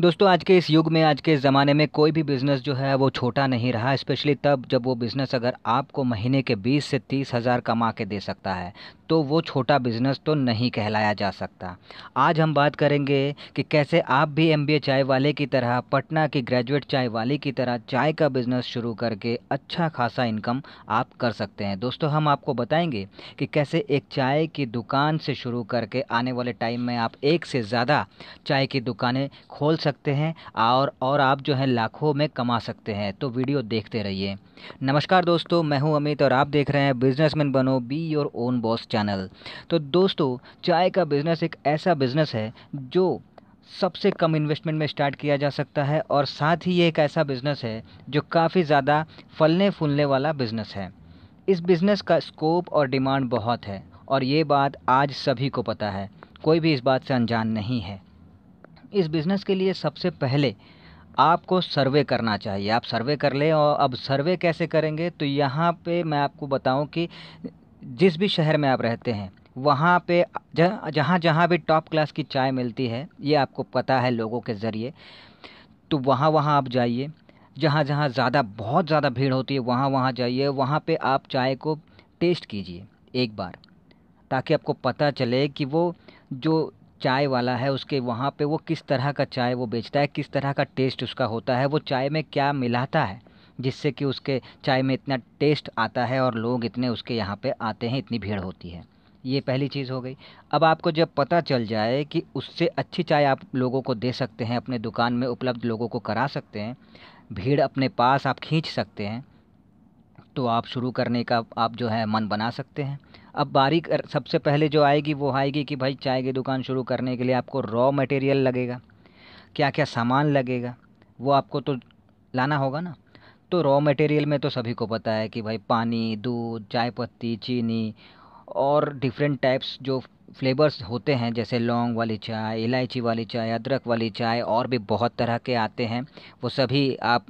दोस्तों आज के इस युग में आज के ज़माने में कोई भी बिज़नेस जो है वो छोटा नहीं रहा स्पेशली तब जब वो बिज़नेस अगर आपको महीने के बीस से तीस हज़ार कमा के दे सकता है तो वो छोटा बिजनेस तो नहीं कहलाया जा सकता आज हम बात करेंगे कि कैसे आप भी एम चाय वाले की तरह पटना की ग्रेजुएट चाय वाले की तरह चाय का बिज़नेस शुरू करके अच्छा खासा इनकम आप कर सकते हैं दोस्तों हम आपको बताएंगे कि कैसे एक चाय की दुकान से शुरू करके आने वाले टाइम में आप एक से ज़्यादा चाय की दुकानें खोल सकते हैं और और आप जो है लाखों में कमा सकते हैं तो वीडियो देखते रहिए नमस्कार दोस्तों मैं हूं अमित और आप देख रहे हैं बिजनेसमैन बनो be your own boss channel तो दोस्तों चाय का बिज़नेस एक ऐसा बिज़नेस है जो सबसे कम इन्वेस्टमेंट में स्टार्ट किया जा सकता है और साथ ही ये एक ऐसा बिज़नेस है जो काफ़ी ज़्यादा फलने फूलने वाला बिज़नेस है इस बिज़नेस का स्कोप और डिमांड बहुत है और ये बात आज सभी को पता है कोई भी इस बात से अनजान नहीं है इस बिज़नेस के लिए सबसे पहले आपको सर्वे करना चाहिए आप सर्वे कर लें और अब सर्वे कैसे करेंगे तो यहाँ पे मैं आपको बताऊं कि जिस भी शहर में आप रहते हैं वहाँ पे जहाँ जहाँ भी टॉप क्लास की चाय मिलती है ये आपको पता है लोगों के ज़रिए तो वहाँ वहाँ आप जाइए जहाँ जहाँ ज़्यादा बहुत ज़्यादा भीड़ होती है वहाँ वहाँ जाइए वहाँ पे आप चाय को टेस्ट कीजिए एक बार ताकि आपको पता चले कि वो जो चाय वाला है उसके वहाँ पे वो किस तरह का चाय वो बेचता है किस तरह का टेस्ट उसका होता है वो चाय में क्या मिलाता है जिससे कि उसके चाय में इतना टेस्ट आता है और लोग इतने उसके यहाँ पे आते हैं इतनी भीड़ होती है ये पहली चीज़ हो गई अब आपको जब पता चल जाए कि उससे अच्छी चाय आप लोगों को दे सकते हैं अपने दुकान में उपलब्ध लोगों को करा सकते हैं भीड़ अपने पास आप खींच सकते हैं तो आप शुरू करने का आप जो है मन बना सकते हैं अब बारी कर, सबसे पहले जो आएगी वो आएगी कि भाई चाय की दुकान शुरू करने के लिए आपको रॉ मटेरियल लगेगा क्या क्या सामान लगेगा वो आपको तो लाना होगा ना तो रॉ मटेरियल में तो सभी को पता है कि भाई पानी दूध चाय पत्ती चीनी और डिफरेंट टाइप्स जो फ्लेवर्स होते हैं जैसे लौंग वाली चाय इलायची वाली चाय अदरक वाली चाय और भी बहुत तरह के आते हैं वो सभी आप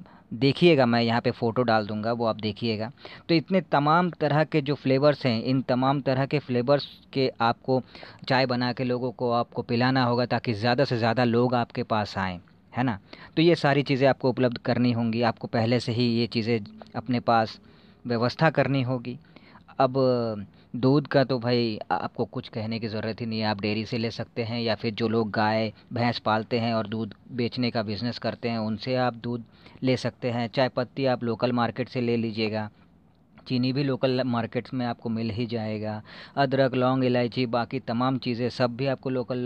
देखिएगा मैं यहाँ पे फ़ोटो डाल दूँगा वो आप देखिएगा तो इतने तमाम तरह के जो फ्लेवर्स हैं इन तमाम तरह के फ्लेवर्स के आपको चाय बना के लोगों को आपको पिलाना होगा ताकि ज़्यादा से ज़्यादा लोग आपके पास आएँ है ना तो ये सारी चीज़ें आपको उपलब्ध करनी होंगी आपको पहले से ही ये चीज़ें अपने पास व्यवस्था करनी होगी अब दूध का तो भाई आपको कुछ कहने की ज़रूरत ही नहीं है आप डेयरी से ले सकते हैं या फिर जो लोग गाय भैंस पालते हैं और दूध बेचने का बिज़नेस करते हैं उनसे आप दूध ले सकते हैं चाय पत्ती आप लोकल मार्केट से ले लीजिएगा चीनी भी लोकल मार्केट्स में आपको मिल ही जाएगा अदरक लौंग इलायची बाकी तमाम चीज़ें सब भी आपको लोकल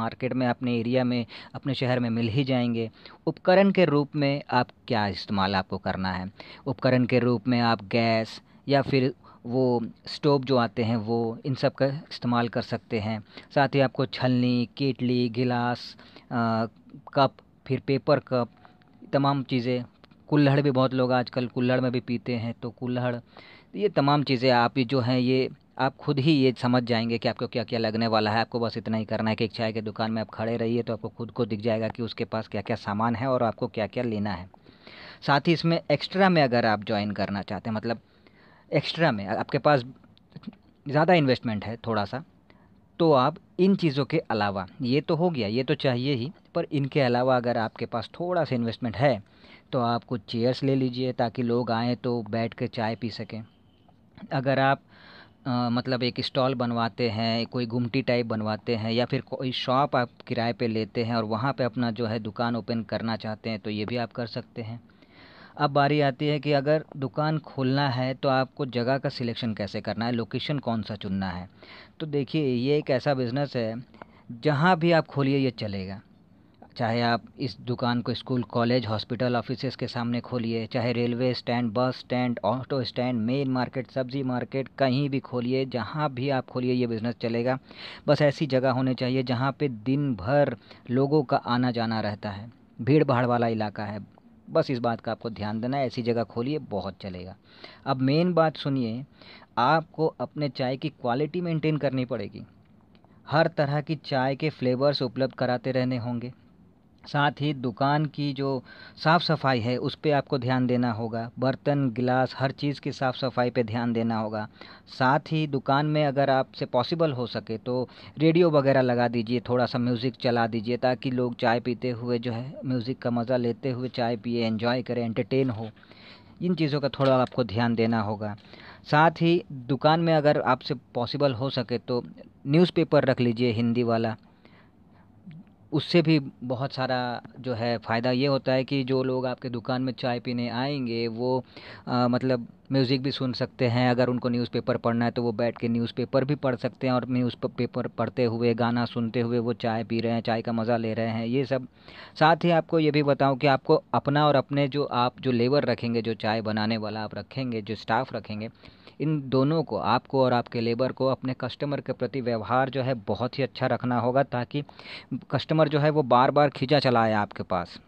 मार्केट में अपने एरिया में अपने शहर में मिल ही जाएंगे उपकरण के रूप में आप क्या इस्तेमाल आपको करना है उपकरण के रूप में आप गैस या फिर वो स्टोव जो आते हैं वो इन सब का इस्तेमाल कर सकते हैं साथ ही आपको छलनी केटली गिलास आ, कप फिर पेपर कप तमाम चीज़ें कुल्हड़ भी बहुत लोग आजकल कुल्हड़ में भी पीते हैं तो कुल्हड़ ये तमाम चीज़ें आप जो हैं ये आप खुद ही ये समझ जाएंगे कि आपको क्या क्या लगने वाला है आपको बस इतना ही करना है कि एक चाय की दुकान में आप खड़े रहिए तो आपको खुद को दिख जाएगा कि उसके पास क्या क्या सामान है और आपको क्या क्या लेना है साथ ही इसमें एक्स्ट्रा में अगर आप ज्वाइन करना चाहते हैं मतलब एक्स्ट्रा में आपके पास ज़्यादा इन्वेस्टमेंट है थोड़ा सा तो आप इन चीज़ों के अलावा ये तो हो गया ये तो चाहिए ही पर इनके अलावा अगर आपके पास थोड़ा सा इन्वेस्टमेंट है तो आप कुछ चेयर्स ले लीजिए ताकि लोग आएँ तो बैठ कर चाय पी सकें अगर आप आ, मतलब एक स्टॉल बनवाते हैं कोई घुमटी टाइप बनवाते हैं या फिर कोई शॉप आप किराए पे लेते हैं और वहाँ पे अपना जो है दुकान ओपन करना चाहते हैं तो ये भी आप कर सकते हैं अब बारी आती है कि अगर दुकान खोलना है तो आपको जगह का सिलेक्शन कैसे करना है लोकेशन कौन सा चुनना है तो देखिए ये एक ऐसा बिज़नेस है जहाँ भी आप खोलिए ये चलेगा चाहे आप इस दुकान को स्कूल कॉलेज हॉस्पिटल ऑफिसेस के सामने खोलिए चाहे railway stand bus stand auto stand main market सब्जी मार्केट कहीं भी खोलिए जहाँ भी आप खोलिए ये बिज़नेस चलेगा बस ऐसी जगह होनी चाहिए जहाँ पे दिन भर लोगों का आना जाना रहता है भीड़ भाड़ वाला इलाका है बस इस बात का आपको ध्यान देना है ऐसी जगह खोलिए बहुत चलेगा अब मेन बात सुनिए आपको अपने चाय की क्वालिटी मेंटेन करनी पड़ेगी हर तरह की चाय के फ्लेवर्स उपलब्ध कराते रहने होंगे साथ ही दुकान की जो साफ़ सफाई है उस पर आपको ध्यान देना होगा बर्तन गिलास हर चीज़ की साफ़ सफाई पे ध्यान देना होगा साथ ही दुकान में अगर आपसे पॉसिबल हो सके तो रेडियो वगैरह लगा दीजिए थोड़ा सा म्यूज़िक चला दीजिए ताकि लोग चाय पीते हुए जो है म्यूज़िक का मज़ा लेते हुए चाय पिए इन्जॉय करें एंटरटेन हो इन चीज़ों का थोड़ा आपको ध्यान देना होगा साथ ही दुकान में अगर आपसे पॉसिबल हो सके तो न्यूज़पेपर रख लीजिए हिंदी वाला उससे भी बहुत सारा जो है फ़ायदा ये होता है कि जो लोग आपके दुकान में चाय पीने आएंगे वो आ, मतलब म्यूज़िक भी सुन सकते हैं अगर उनको न्यूज़पेपर पढ़ना है तो वो बैठ के न्यूज़पेपर भी पढ़ सकते हैं और न्यूज़पेपर पढ़ते हुए गाना सुनते हुए वो चाय पी रहे हैं चाय का मज़ा ले रहे हैं ये सब साथ ही आपको ये भी बताऊँ कि आपको अपना और अपने जो आप जो लेबर रखेंगे जो चाय बनाने वाला आप रखेंगे जो स्टाफ रखेंगे इन दोनों को आपको और आपके लेबर को अपने कस्टमर के प्रति व्यवहार जो है बहुत ही अच्छा रखना होगा ताकि कस्टमर कस्टमर जो है वो बार बार खींचा चला है आपके पास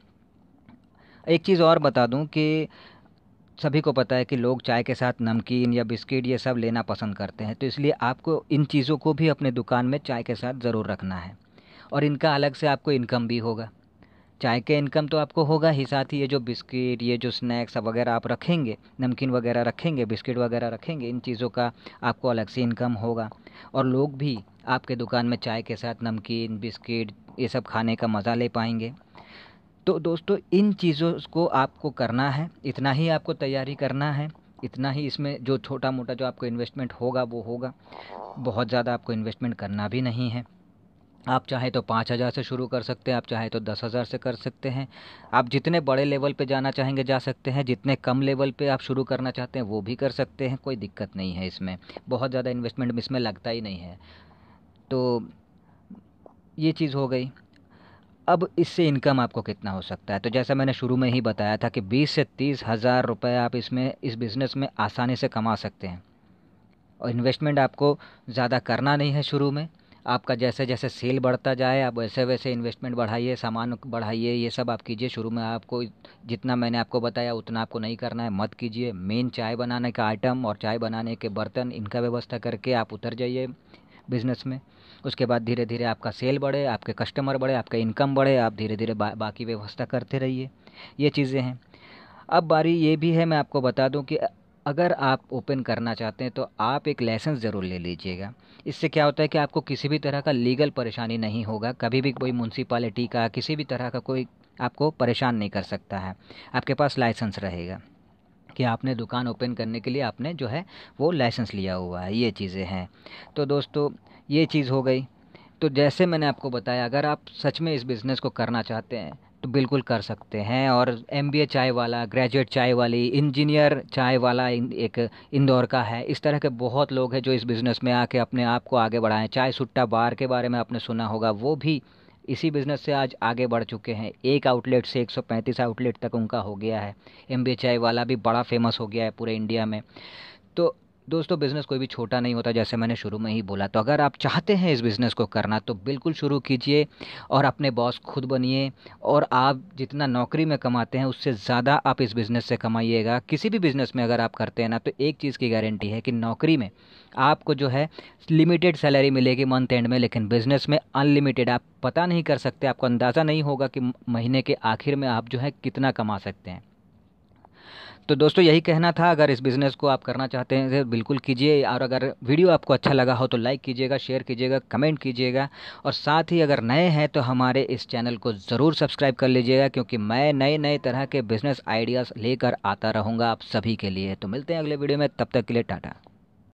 एक चीज़ और बता दूं कि सभी को पता है कि लोग चाय के साथ नमकीन या बिस्किट ये सब लेना पसंद करते हैं तो इसलिए आपको इन चीज़ों को भी अपने दुकान में चाय के साथ ज़रूर रखना है और इनका अलग से आपको इनकम भी होगा चाय के इनकम तो आपको होगा ही साथ ही ये जो बिस्किट ये जो स्नैक्स वगैरह आप रखेंगे नमकीन वगैरह रखेंगे बिस्किट वगैरह रखेंगे इन चीज़ों का आपको अलग से इनकम होगा और लोग भी आपके दुकान में चाय के साथ नमकीन बिस्किट ये सब खाने का मज़ा ले पाएंगे तो दोस्तों इन चीज़ों को आपको करना है इतना ही आपको तैयारी करना है इतना ही इसमें जो छोटा मोटा जो आपको इन्वेस्टमेंट होगा वो होगा बहुत ज़्यादा आपको इन्वेस्टमेंट करना भी नहीं है आप चाहें तो पाँच हज़ार से शुरू कर सकते हैं आप चाहें तो दस हज़ार से कर सकते हैं आप जितने बड़े लेवल पे जाना चाहेंगे जा सकते हैं जितने कम लेवल पे आप शुरू करना चाहते हैं वो भी कर सकते हैं कोई दिक्कत नहीं है इसमें बहुत ज़्यादा इन्वेस्टमेंट इसमें लगता ही नहीं है तो ये चीज़ हो गई अब इससे इनकम आपको कितना हो सकता है तो जैसा मैंने शुरू में ही बताया था कि बीस से तीस हज़ार रुपये आप इसमें इस बिज़नेस में आसानी से कमा सकते हैं और इन्वेस्टमेंट आपको ज़्यादा करना नहीं है शुरू में आपका जैसे जैसे सेल बढ़ता जाए आप वैसे वैसे इन्वेस्टमेंट बढ़ाइए सामान बढ़ाइए ये सब आप कीजिए शुरू में आपको जितना मैंने आपको बताया उतना आपको नहीं करना है मत कीजिए मेन चाय बनाने का आइटम और चाय बनाने के बर्तन इनका व्यवस्था करके आप उतर जाइए बिज़नेस में उसके बाद धीरे धीरे आपका सेल बढ़े आपके कस्टमर बढ़े आपका इनकम बढ़े आप धीरे धीरे बा, बाकी व्यवस्था करते रहिए ये चीज़ें हैं अब बारी ये भी है मैं आपको बता दूं कि अगर आप ओपन करना चाहते हैं तो आप एक लाइसेंस ज़रूर ले लीजिएगा इससे क्या होता है कि आपको किसी भी तरह का लीगल परेशानी नहीं होगा कभी भी कोई म्यूनसिपालिटी का किसी भी तरह का कोई आपको परेशान नहीं कर सकता है आपके पास लाइसेंस रहेगा कि आपने दुकान ओपन करने के लिए आपने जो है वो लाइसेंस लिया हुआ है ये चीज़ें हैं तो दोस्तों ये चीज़ हो गई तो जैसे मैंने आपको बताया अगर आप सच में इस बिज़नेस को करना चाहते हैं तो बिल्कुल कर सकते हैं और एम बी ए चाय वाला ग्रेजुएट चाय वाली इंजीनियर चाय वाला एक इंदौर का है इस तरह के बहुत लोग हैं जो इस बिज़नेस में आके अपने आप को आगे बढ़ाएं चाय सुट्टा बार के बारे में आपने सुना होगा वो भी इसी बिज़नेस से आज आगे बढ़ चुके हैं एक आउटलेट से 135 आउटलेट तक उनका हो गया है एम बी चाय वाला भी बड़ा फेमस हो गया है पूरे इंडिया में तो दोस्तों बिज़नेस कोई भी छोटा नहीं होता जैसे मैंने शुरू में ही बोला तो अगर आप चाहते हैं इस बिज़नेस को करना तो बिल्कुल शुरू कीजिए और अपने बॉस खुद बनिए और आप जितना नौकरी में कमाते हैं उससे ज़्यादा आप इस बिज़नेस से कमाइएगा किसी भी बिज़नेस में अगर आप करते हैं ना तो एक चीज़ की गारंटी है कि नौकरी में आपको जो है लिमिटेड सैलरी मिलेगी मंथ एंड में लेकिन बिज़नेस में अनलिमिटेड आप पता नहीं कर सकते आपको अंदाज़ा नहीं होगा कि महीने के आखिर में आप जो है कितना कमा सकते हैं तो दोस्तों यही कहना था अगर इस बिज़नेस को आप करना चाहते हैं तो बिल्कुल कीजिए और अगर वीडियो आपको अच्छा लगा हो तो लाइक कीजिएगा शेयर कीजिएगा कमेंट कीजिएगा और साथ ही अगर नए हैं तो हमारे इस चैनल को ज़रूर सब्सक्राइब कर लीजिएगा क्योंकि मैं नए नए तरह के बिज़नेस आइडियाज़ लेकर आता रहूँगा आप सभी के लिए तो मिलते हैं अगले वीडियो में तब तक के लिए टाटा